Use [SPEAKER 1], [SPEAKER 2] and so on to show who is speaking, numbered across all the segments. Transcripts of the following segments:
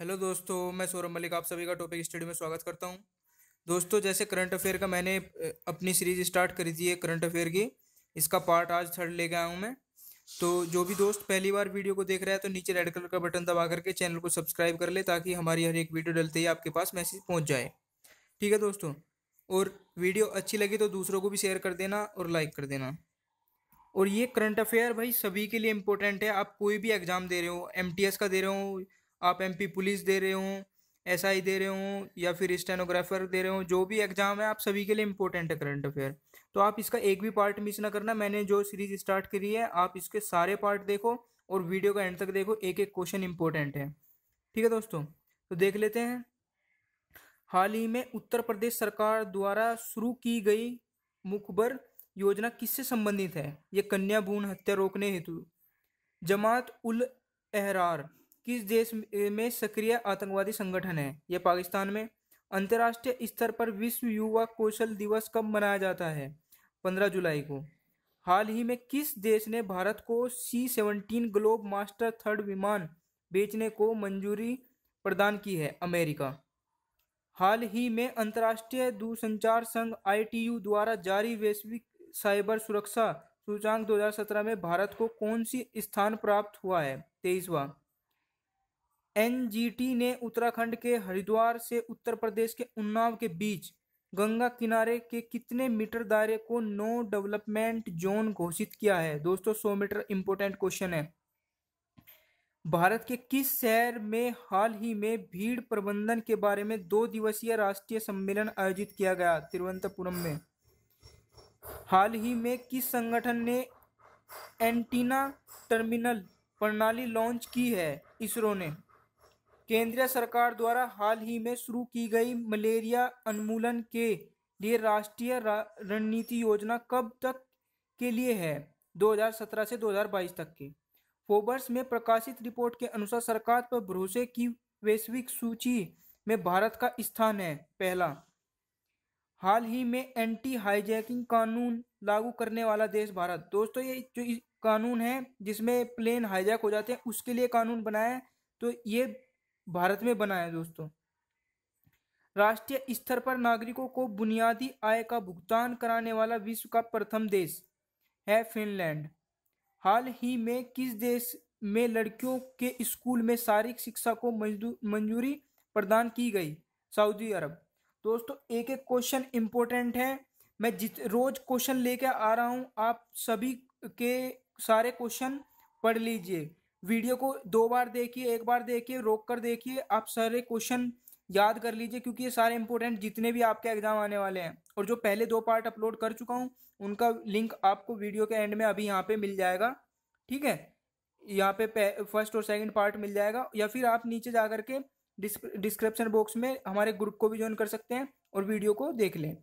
[SPEAKER 1] hello दोस्तों मैं सौरभ मलिक आप सभी का टॉपिक स्टडी में स्वागत करता हूं दोस्तों जैसे करंट अफेयर का मैंने अपनी सीरीज स्टार्ट करी थी करंट अफेयर की इसका पार्ट आज थर्ड लेके आया हूं मैं तो जो भी दोस्त पहली बार वीडियो को देख रहा है तो नीचे रेड कलर का बटन दबा करके चैनल को सब्सक्राइब कर ले ताकि हमारी हर एक वीडियो डलते ही आपके पास मैसेज पहुँच जाए ठीक है दोस्तों और वीडियो अच्छी लगी तो दूसरों को भी शेयर कर देना और लाइक कर देना और ये करंट अफेयर भाई सभी के लिए इम्पोर्टेंट है आप कोई भी एग्ज़ाम दे रहे हो एम का दे रहे हो आप एमपी पुलिस दे रहे हों एसआई आई दे रहे हों या फिर स्टेनोग्राफर दे रहे हों जो भी एग्ज़ाम है आप सभी के लिए इंपॉर्टेंट है करंट अफेयर तो आप इसका एक भी पार्ट मिस ना करना मैंने जो सीरीज स्टार्ट करी है आप इसके सारे पार्ट देखो और वीडियो का एंड तक देखो एक एक क्वेश्चन इंपॉर्टेंट है ठीक है दोस्तों तो देख लेते हैं हाल ही में उत्तर प्रदेश सरकार द्वारा शुरू की गई मुखबर योजना किससे संबंधित है ये कन्या भून हत्या रोकने हेतु जमात उल एहरार किस देश में सक्रिय आतंकवादी संगठन है यह पाकिस्तान में अंतर्राष्ट्रीय स्तर पर विश्व युवा कौशल दिवस कब मनाया जाता है पंद्रह जुलाई को हाल ही में किस देश ने भारत को C seventeen globemaster third विमान बेचने को मंजूरी प्रदान की है अमेरिका हाल ही में अंतर्राष्ट्रीय दूरसंचार संघ आई द्वारा जारी वैश्विक साइबर सुरक्षा सूचांक 2017 में भारत को कौन सी स्थान प्राप्त हुआ है तेईसवा एनजीटी ने उत्तराखंड के हरिद्वार से उत्तर प्रदेश के उन्नाव के बीच गंगा किनारे के कितने मीटर दायरे को नो डेवलपमेंट जोन घोषित किया है दोस्तों सौ मीटर इंपोर्टेंट क्वेश्चन है भारत के किस शहर में हाल ही में भीड़ प्रबंधन के बारे में दो दिवसीय राष्ट्रीय सम्मेलन आयोजित किया गया तिरुवनंतपुरम में हाल ही में किस संगठन ने एंटीना टर्मिनल प्रणाली लॉन्च की है इसरो ने केंद्र सरकार द्वारा हाल ही में शुरू की गई मलेरिया उन्मूलन के लिए राष्ट्रीय रणनीति योजना कब तक के लिए है 2017 से 2022 तक की फोबर्स में प्रकाशित रिपोर्ट के अनुसार सरकार पर भरोसे की वैश्विक सूची में भारत का स्थान है पहला हाल ही में एंटी हाईजैकिंग कानून लागू करने वाला देश भारत दोस्तों ये जो कानून है जिसमें प्लेन हाईजैक हो जाते हैं उसके लिए कानून बनाया है तो ये भारत में बनाया दोस्तों राष्ट्रीय स्तर पर नागरिकों को बुनियादी आय का भुगतान कराने वाला विश्व का प्रथम देश है फिनलैंड हाल ही में किस देश में लड़कियों के स्कूल में शारीरिक शिक्षा को मंजूरी प्रदान की गई सऊदी अरब दोस्तों एक एक क्वेश्चन इम्पोर्टेंट है मैं जित रोज क्वेश्चन लेकर आ रहा हूँ आप सभी के सारे क्वेश्चन पढ़ लीजिए वीडियो को दो बार देखिए एक बार देखिए रोक कर देखिए आप सारे क्वेश्चन याद कर लीजिए क्योंकि ये सारे इंपॉर्टेंट जितने भी आपके एग्जाम आने वाले हैं और जो पहले दो पार्ट अपलोड कर चुका हूँ उनका लिंक आपको वीडियो के एंड में अभी यहाँ पे मिल जाएगा ठीक है यहाँ पे फर्स्ट और सेकंड पार्ट मिल जाएगा या फिर आप नीचे जा करके डिस्क्रिप्शन बॉक्स में हमारे ग्रुप को भी ज्वाइन कर सकते हैं और वीडियो को देख लें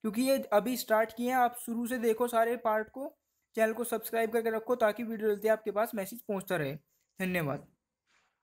[SPEAKER 1] क्योंकि ये अभी स्टार्ट किए हैं आप शुरू से देखो सारे पार्ट को चैनल को सब्सक्राइब करके रखो ताकि वीडियो जल्दी आपके पास मैसेज पहुँचता रहे धन्यवाद